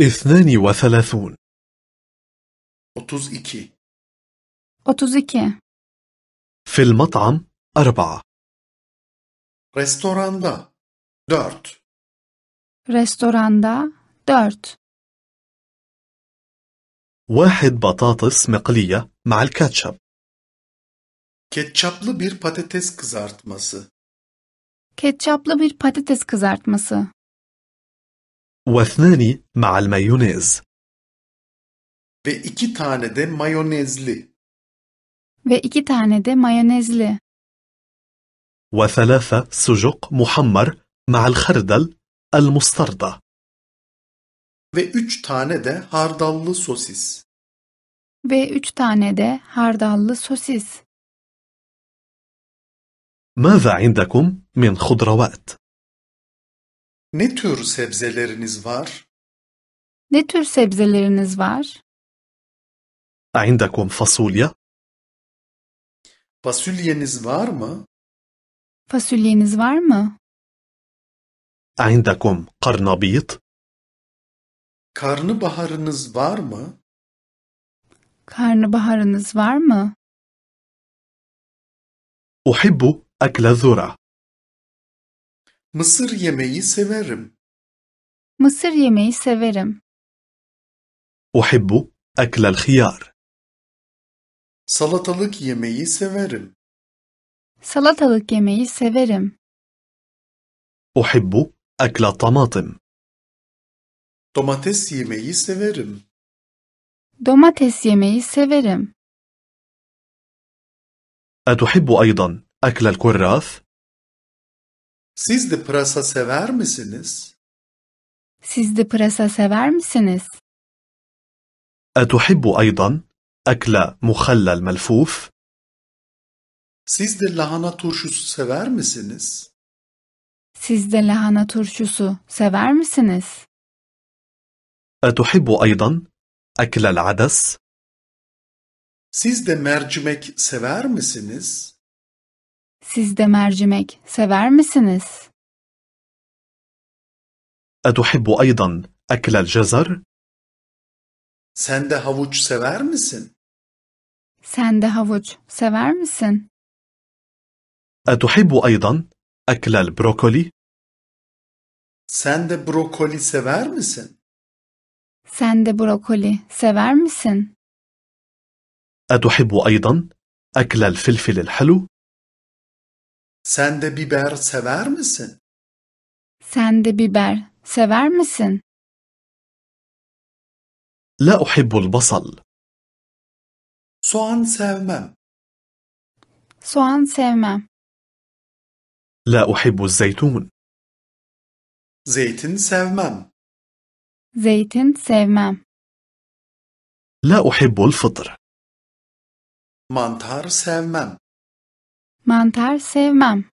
اثنان وثلاثون 32 32 في المطعم أربعة Restoranda 4 Restoranda 4 واحد بطاطس مقلية مع الكاتشب Ketçaplı bir patates kızartması. Ketçaplı bir patates kızartması. واثنان مع المايونيز. وإكي تانة دي مايونيزلي. وإكي تانة ده مايونيزلي. وثلاثة سجق محمر مع الخردل المستردة. وثلاثة تانة ده هاردالل سوسيس. وثلاثة تانة ده هاردالل سوسيس. ماذا عندكم من خضروات؟ Ne tür sebzeleriniz var? Ne tür sebzeleriniz var? عندكم فاصوليا؟ Fasulyeniz var mı? Fasulyeniz var mı? عندكم قرنبيط؟ Karnabaharınız var mı? Karnabaharınız var mı? أحب أكل الذرة. Mısır yemeği severim. Mısır yemeği severim. أحب أكل الخيار. Salatalık yemeği severim. Salatalık yemeği severim. أحب أكل الطماطم. Domates yemeği severim. Domates yemeği severim. أتحب أيضا أكل الكراث؟ Siz de pırasa sever misiniz? Siz de pırasa sever misiniz? أتحب أيضا أكل مخلل ملفوف؟ Siz de lahana turşusu sever misiniz? Siz de lahana turşusu sever misiniz? أتحب أيضا أكل العدس؟ Siz de mercimek sever misiniz? Siz de mercimek sever misiniz? أتحب أيضا أكل الجزر؟ Sen de havuç sever misin? Sen de havuç sever misin? أتحب أيضا أكل brokoli? Sen de brokoli sever misin? Sen de brokoli sever misin? أتحب أيضا filfil الفلفل halu? Sen de biber sever misin? Sen de biber sever misin? La uhibbul basal. Soğan sevmem. Soğan sevmem. La uhibbul zeytun. Zeytin sevmem. Zeytin sevmem. لا أحب الفطر. Mantar sevmem. Mantar sevmem.